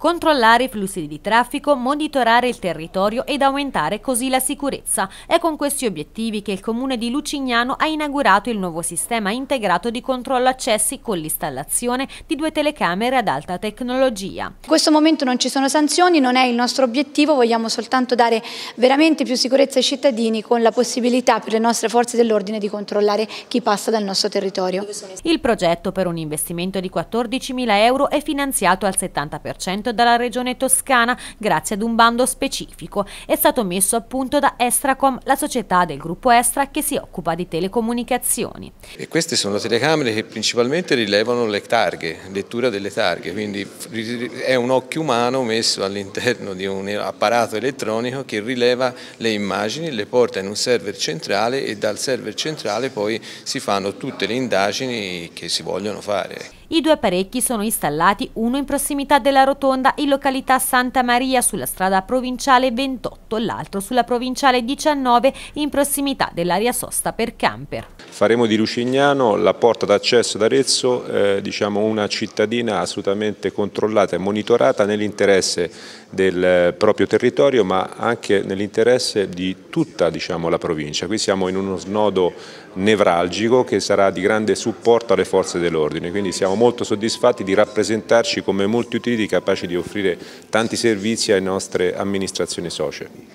controllare i flussi di traffico, monitorare il territorio ed aumentare così la sicurezza. È con questi obiettivi che il comune di Lucignano ha inaugurato il nuovo sistema integrato di controllo accessi con l'installazione di due telecamere ad alta tecnologia. In questo momento non ci sono sanzioni, non è il nostro obiettivo, vogliamo soltanto dare veramente più sicurezza ai cittadini con la possibilità per le nostre forze dell'ordine di controllare chi passa dal nostro territorio. Il progetto per un investimento di 14.000 euro è finanziato al 70% Unit dalla regione toscana grazie ad un bando specifico. È stato messo a punto da Estracom, la società del gruppo Estra che si occupa di telecomunicazioni. E queste sono telecamere che principalmente rilevano le targhe, lettura delle targhe, quindi è un occhio umano messo all'interno di un apparato elettronico che rileva le immagini, le porta in un server centrale e dal server centrale poi si fanno tutte le indagini che si vogliono fare. I due apparecchi sono installati uno in prossimità della rotonda in località Santa Maria sulla strada provinciale 28, l'altro sulla provinciale 19 in prossimità dell'area sosta per camper. Faremo di Lucignano la porta d'accesso ad Arezzo eh, diciamo una cittadina assolutamente controllata e monitorata nell'interesse del eh, proprio territorio ma anche nell'interesse di tutta diciamo, la provincia. Qui siamo in uno snodo nevralgico che sarà di grande supporto alle forze dell'ordine, quindi siamo molto soddisfatti di rappresentarci come molti multiutility capaci di offrire tanti servizi alle nostre amministrazioni socie.